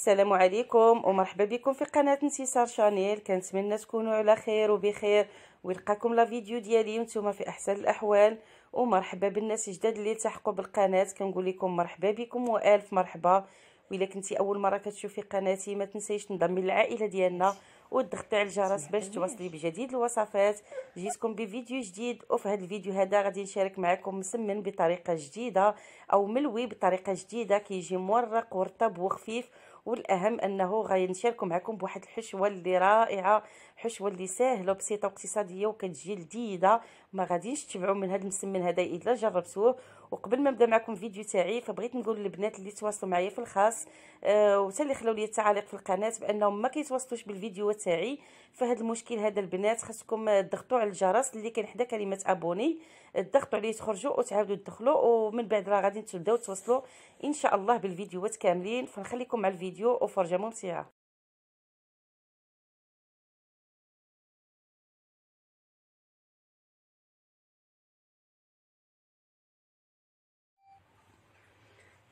السلام عليكم ومرحبا بكم في قناه انتصار شانيل كنتمنى تكونوا على خير وبخير ويلقاكم لا فيديو ديالي نتوما في احسن الاحوال ومرحبا بالناس الجداد اللي التحقوا بالقناه كنقول لكم مرحبا بكم والف مرحبا وإلا كنتي اول مره كتشوفي قناتي ما تنسيش تنضمي للعائله ديالنا وتضغطي على الجرس باش توصلي بجديد الوصفات جيتكم بفيديو جديد وفي هذا الفيديو هذا غادي نشارك معكم مسمن بطريقه جديده او ملوي بطريقه جديده كيجي مورق ورطب وخفيف والاهم انه غنشاركوا معكم بواحد الحشوه اللي رائعه حشوه اللي ساهله وبسيطه واقتصاديه وكتجي لذيذه ما غاديش تشبعوا من هذا المسمن هذا الا جربتوه وقبل ما نبدا معكم الفيديو تاعي فبغيت نقول للبنات اللي تواصلوا معايا في الخاص آه وتا اللي خلاو لي التعاليق في القناه بانهم ما كيتواصلوش بالفيديو تاعي فهاد المشكل هذا البنات خاصكم تضغطوا على الجرس اللي كاين حدا كلمه ابوني تضغطوا عليه تخرجوا وتعاودوا تدخلوا ومن بعد راه غادي تبداو توصلوا ان شاء الله بالفيديوهات كاملين فنخليكم مع الفيديو وفرجه ممتعه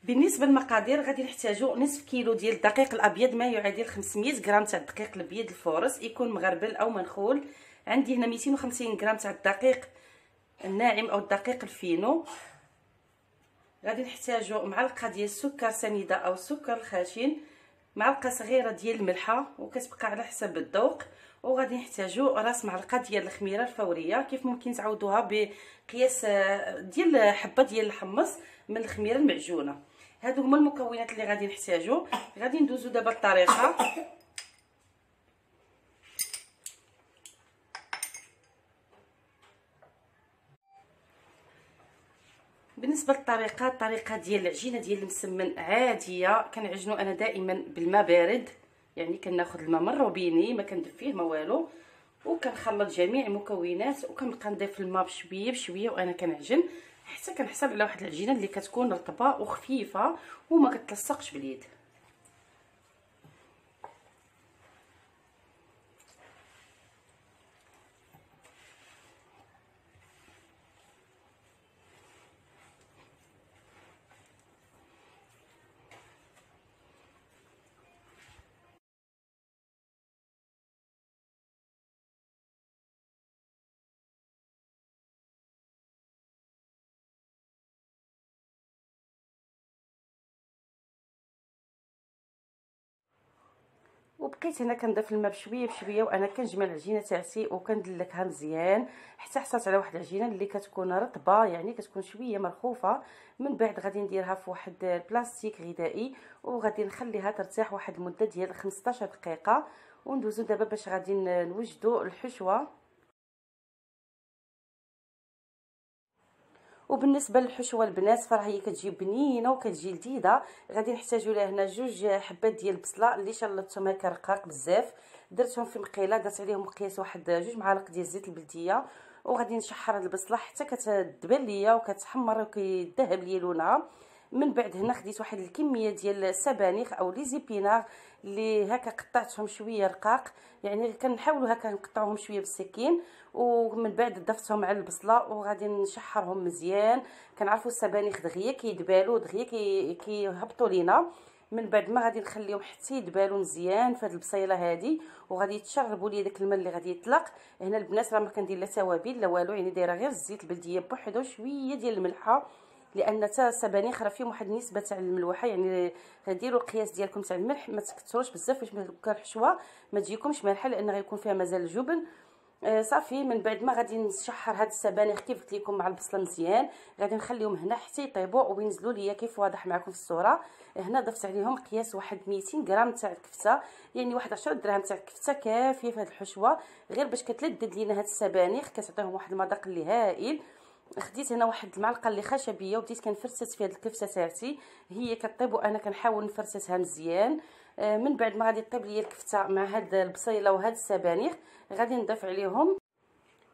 بالنسبه للمقادير غادي نحتاجو نصف كيلو ديال الدقيق الابيض ما يعادل 500 غرام تاع الدقيق الابيض الفورس يكون مغربل او منخول عندي هنا 250 غرام تاع الدقيق الناعم او الدقيق الفينو غادي نحتاجو معلقه ديال السكر سنيده او السكر الخشن معلقه صغيره ديال الملحه وكتبقى على حسب الذوق وغادي نحتاجو راس معلقه ديال الخميره الفوريه كيف ممكن تعوضوها بقياس آه، ديال حبه ديال الحمص من الخميره المعجونه هادو هما المكونات اللي غادي نحتاجو غادي ندوزو دابا الطريقه بالنسبه للطريقه الطريقه ديال العجينه ديال المسمن عاديه كنعجنو انا دائما بالماء بارد يعني كناخذ الماء من الروبيني ما كندير فيه ما والو وكنخلط جميع المكونات وكنبقى نضيف الماء بشويه بشويه وانا كنعجن حتى كنحصل على واحد العجينه اللي كتكون رطبه وخفيفه وما كتلصقش باليد وبقيت هنا كنضيف الماء بشويه بشويه وانا كنجمع العجينه تاعتي وكندلكها مزيان حتى حصلت على واحد العجينه اللي كتكون رطبه يعني كتكون شويه مرخوفه من بعد غادي نديرها في واحد البلاستيك غذائي وغادي نخليها ترتاح واحد المده ديال 15 دقيقه وندوزو دابا باش غادي نوجدو الحشوه وبالنسبه للحشوه البنات فراه هي كتجي بنينه وكتجي لذيذه غادي نحتاجوا لها هنا جوج حبات ديال البصله اللي شلطتهم هكا رقاق بزاف درتهم في مقيله درت عليهم مقياس واحد جوج معالق ديال زيت البلديه وغادي نشحر هاد البصله حتى كتدبل ليا وكتحمر وكيذهب ليا لونها من بعد هنا خديت واحد الكميه ديال السبانخ او لي زيبيناغ اللي هكا قطعتهم شويه رقاق يعني كنحاولوا هكا نقطعوهم شويه بالسكين ومن بعد ضفتهم على البصله وغادي نشحرهم مزيان كنعرفوا السبانخ دغيا كيدبالوا دغيا كيهبطوا لينا من بعد ما غادي نخليهم حتى يدبالوا مزيان في هذه البصيله هذه وغادي يتشربوا لي داك الماء اللي غادي يطلق هنا البنات راه ما كندير لا توابل لا والو يعني دايره غير الزيت البلديه بوحدو شويه ديال الملحه لان حتى السبانخ راه فيهم واحد النسبه تاع الملوحه يعني ديروا القياس ديالكم تاع الملح ما تكثروش بزاف باش كان الحشوه ما تجيكمش مالحه لان غيكون فيها مازال الجبن آه صافي من بعد ما غادي نشحر هاد السبانخ كيف قلت لكم مع البصله مزيان غادي نخليهم هنا حتى يطيبوا وينزلوا ليا كيف واضح معكم في الصوره هنا ضفت عليهم قياس واحد 200 غرام تاع الكفته يعني واحد 10 دراهم تاع الكفته كافيه في هاد الحشوه غير باش كتلذذ لينا هاد السبانخ كتعطيهم واحد المذاق اللي هائل خديت هنا واحد المعلقه اللي خشبيه وبديت كنفرسس في هذه الكفته سارتي هي كطيب وانا كنحاول نفرسسها مزيان آه، من بعد ما غادي طيب ليا الكفته مع هاد البصيله وهاد السبانخ غادي نضيف عليهم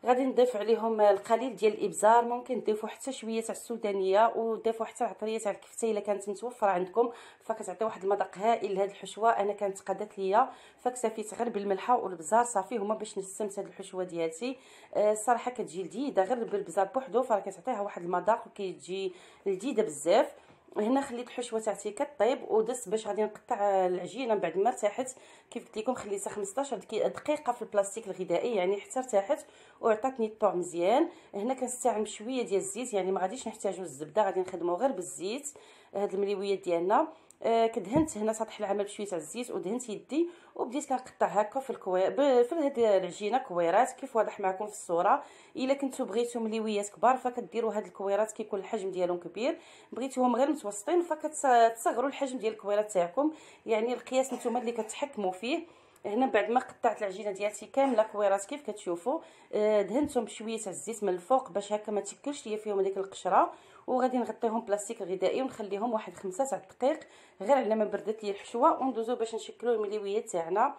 غادي نضيف عليهم القليل ديال الابزار ممكن تضيفوا حتى شويه تاع السودانيه وضيفوا حتى عطريه تاع الكفته الا كانت متوفره عندكم فكتعطي واحد المذاق هائل لهاد الحشوه انا كانت قادت ليا فكتفيت غير بالملحه والبزار صافي هما باش نستمتع هاد الحشوه ديالتي آه، الصراحه كتجي لذيذه غير بالبزار بوحدو فراه كتعطيها واحد المذاق وكتجي لذيذه بزاف هنا خليت الحشوه تاعتي كطيب ودست باش غادي نقطع العجينه من بعد ما ارتاحت كيف قلت لكم خليتها 15 دقيقه في البلاستيك الغذائي يعني حتى ارتاحت وعطاتني الطعم مزيان هنا كنستعمل شويه ديال الزيت يعني ما غاديش نحتاجو الزبده غادي نخدمو غير بالزيت هاد المليويات ديالنا آه كدهنت هنا سطح العمل بشويه تاع الزيت ودهنت يدي وبديت كنقطع هكا في الكوي في هاد العجينه كويرات كيف واضح معكم في الصوره الا كنتو بغيتو مليويات كبار فكديروا هاد الكويرات كيكون الحجم ديالهم كبير بغيتوهم غير متوسطين فكتصغروا الحجم ديال الكويرات تاعكم يعني القياس نتوما اللي كتحكموا فيه هنا بعد ما قطعت العجينه ديالتي كامله كويرات كيف كتشوفوا آه، دهنتهم بشويه تاع الزيت من الفوق باش هكا ما تكلش ليا فيهم هذيك القشره وغادي نغطيهم بلاستيك غذائي ونخليهم واحد خمسة تاع دقائق غير على ما بردت لي الحشوه وندوزو باش نشكلو المليويه تاعنا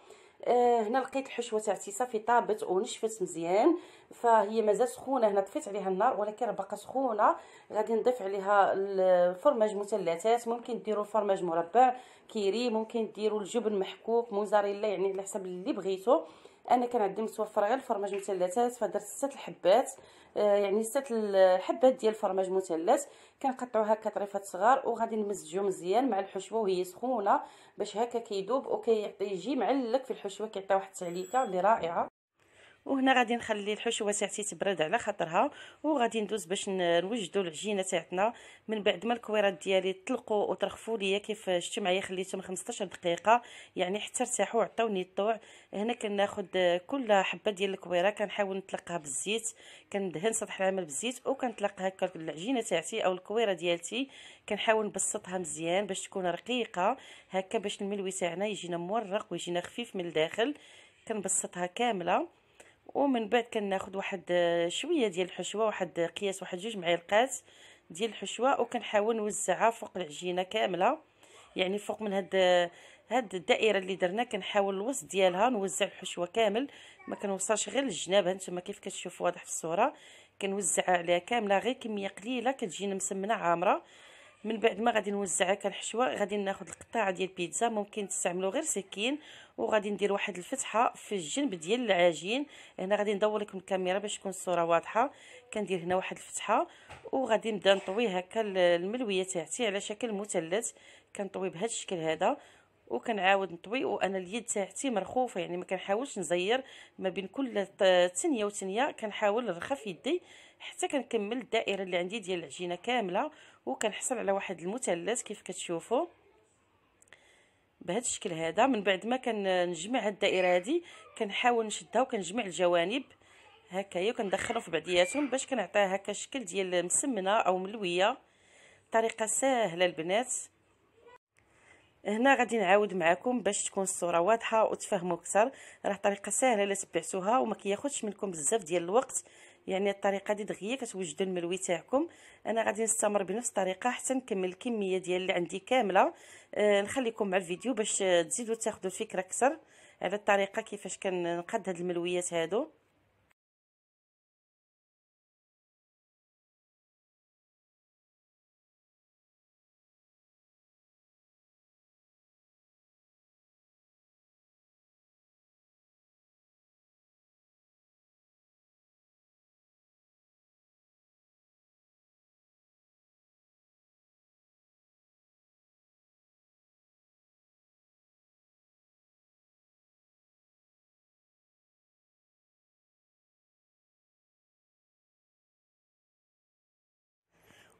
آه هنا لقيت الحشوه تاع صافي طابت ونشفت مزيان فهي مازال سخونه هنا طفيت عليها النار ولكن راه باقا سخونه غادي نضيف عليها الفرماج مثلثات ممكن ديروا الفرماج مربع كيري ممكن ديروا الجبن محكوك موزاريلا يعني على حسب اللي بغيتو انا كان عندي متوفر غير الفرماج مثلثات فدرت ست الحبات آه يعني ست الحبات ديال الفرماج مثلث كنقطعو هكا طريفات صغار وغادي نمزجو مزيان مع الحشوه وهي سخونه باش هكا كيدوب وكيعطي يجي معلك في الحشوه كيعطي واحد التعليكه اللي رائعه وهنا غادي نخلي الحشوه تاعتي تبرد على خاطرها وغادي ندوز باش نوجدوا العجينه تاعتنا من بعد ما الكويرات ديالي طلقوا وترخفوا ليا كيف شفتوا معايا خليتهم 15 دقيقه يعني حتى ارتاحوا عطاوني الطوع هنا كناخذ كل حبه ديال الكويره كنحاول نطلقها بالزيت كندهن سطح العمل بالزيت وكنطلقها هكا العجينه تاعتي او الكويره ديالتي كنحاول نبسطها مزيان باش تكون رقيقه هكا باش الملوي تاعنا يجينا مورق ويجينا خفيف من الداخل كنبسطها كامله ومن بعد كناخد واحد آه، شويه ديال الحشوه واحد قياس واحد جوج معلقات ديال الحشوه وكنحاول نوزعها فوق العجينه كامله يعني فوق من هاد آه، هاد الدائره اللي درنا كنحاول الوسط ديالها نوزع الحشوه كامل ما كنوصلش غير للجناب هانتوما كيف كتشوفوا واضح في الصوره كنوزعها عليها كامله غير كميه قليله كتجينا مسمنه عامره من بعد ما غادي نوزعها الحشوه غادي ناخذ القطاعه ديال البيتزا ممكن تستعملوا غير سكين وغادي ندير واحد الفتحه في الجنب ديال العجين هنا غادي ندور لكم الكاميرا باش تكون الصوره واضحه كندير هنا واحد الفتحه وغادي نبدا نطوي هكا الملويه تاعتي على شكل مثلث كنطوي بهذا الشكل هذا وكنعاود نطوي وانا اليد تاعتي مرخوفه يعني ما كنحاولش نزير ما بين كل ثانيه وثانيه كنحاول نرخف يدي حتى كنكمل الدائره اللي عندي ديال العجينه كامله وكنحصل على واحد المثلث كيف كتشوفوا بهذا الشكل هذا من بعد ما كنجمع هاد الدائره هذه كنحاول نشدها وكنجمع الجوانب هكايا وكندخلهم في بعضياتهم باش كنعطيها هكا الشكل ديال مسمنه او ملويه طريقه سهله البنات هنا غادي نعاود معكم باش تكون الصوره واضحه وتفهموا اكثر راه طريقه سهله الا تبعتوها وما كياخذش منكم بزاف ديال الوقت يعني الطريقه دي دغيا كتوجدوا الملوي تاعكم انا غادي نستمر بنفس الطريقه حتى نكمل الكميه ديال اللي عندي كامله آه نخليكم مع الفيديو باش تزيدوا تاخذوا الفكره اكثر على الطريقه كيفاش كنقاد هاد الملويات هادو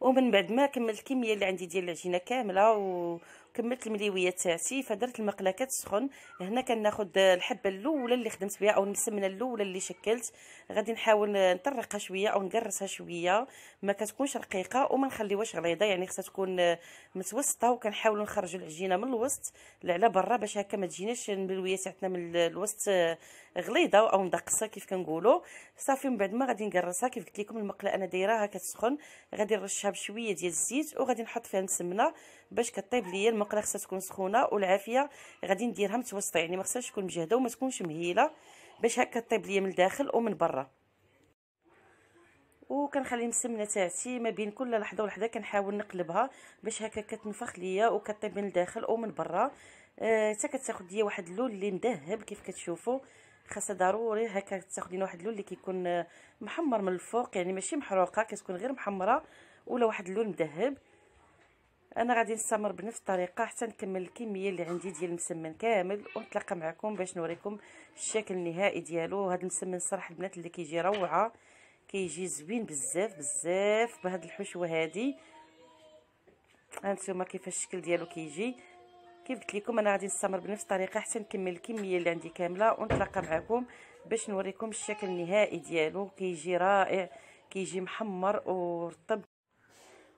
ومن بعد ما كملت الكميه اللي عندي ديال العجينه كامله وكملت المليويه تاعتي فدرت المقله كتسخن هنا كناخذ الحبه الاولى اللي خدمت بها او المسمنه الاولى اللي شكلت غادي نحاول نطرقها شويه او نقرصها شويه ما كتكونش رقيقه وما نخليوهاش غليظه يعني خصها تكون متوسطه وكنحاولوا نخرجوا العجينه من الوسط لعلى برا باش هكا ما تجيناش الملويه تاعتنا من الوسط غليظه او مدقصه كيف كنقولوا صافي من بعد ما غادي نكرسها كيف قلت لكم المقله انا دايراها كتسخن غادي نرشها بشويه ديال الزيت وغادي نحط فيها السمنه باش كطيب ليا المقله خصها تكون سخونه والعافيه غادي نديرها متوسطه يعني ما خصهاش تكون مجهده وما تكونش مهيله باش هكا طيب ليا من الداخل ومن برا وكنخلي المسمنه تاعتي ما بين كل لحظه ولحظه كنحاول نقلبها باش هكا كتنفخ ليا وكطيب من الداخل ومن برا أه، حتى آه كتاخد ليا واحد اللون اللي مذهب كيف كتشوفوا خاصها ضروري هكا تاخذين واحد اللون اللي كيكون محمر من الفوق يعني ماشي محروقه كتكون غير محمره ولا واحد اللون مذهب انا غادي نستمر بنفس الطريقه حتى نكمل الكميه اللي عندي ديال المسمن كامل ونتلاقى معكم باش نوريكم الشكل النهائي ديالو هذا المسمن صراحه البنات اللي كيجي روعه كيجي زوين بزاف بزاف بهاد الحشوه هادي هانتوما كيفاش الشكل ديالو كيجي كيف قلت لكم انا غادي نستمر بنفس الطريقه حتى نكمل الكميه اللي عندي كامله ونتلاقى معكم باش نوريكم الشكل النهائي ديالو كيجي رائع كيجي محمر ورطب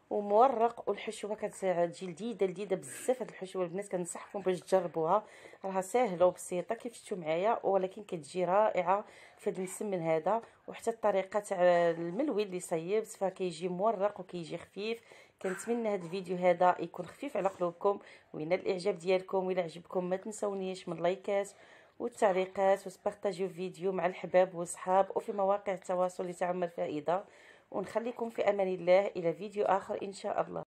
ومورق والحشوه كتجي لذيذه لذيذه بزاف هاد الحشوه البنات كنصحكم باش تجربوها راها ساهله وبسيطه كيف شفتوا معايا ولكن كتجي رائعه في هاد المسمن هذا وحتى الطريقه تاع الملوي اللي صيبت فكيجي مورق وكيجي خفيف كنتمنى هذا الفيديو هذا يكون خفيف على قلوبكم وينال الاعجاب ديالكم ولا عجبكم ما تنسونيش من لايكات والتعليقات وتبارطاجيو الفيديو مع الحباب والصحاب وفي مواقع التواصل لتعم الفائده ونخليكم في امان الله الى فيديو اخر ان شاء الله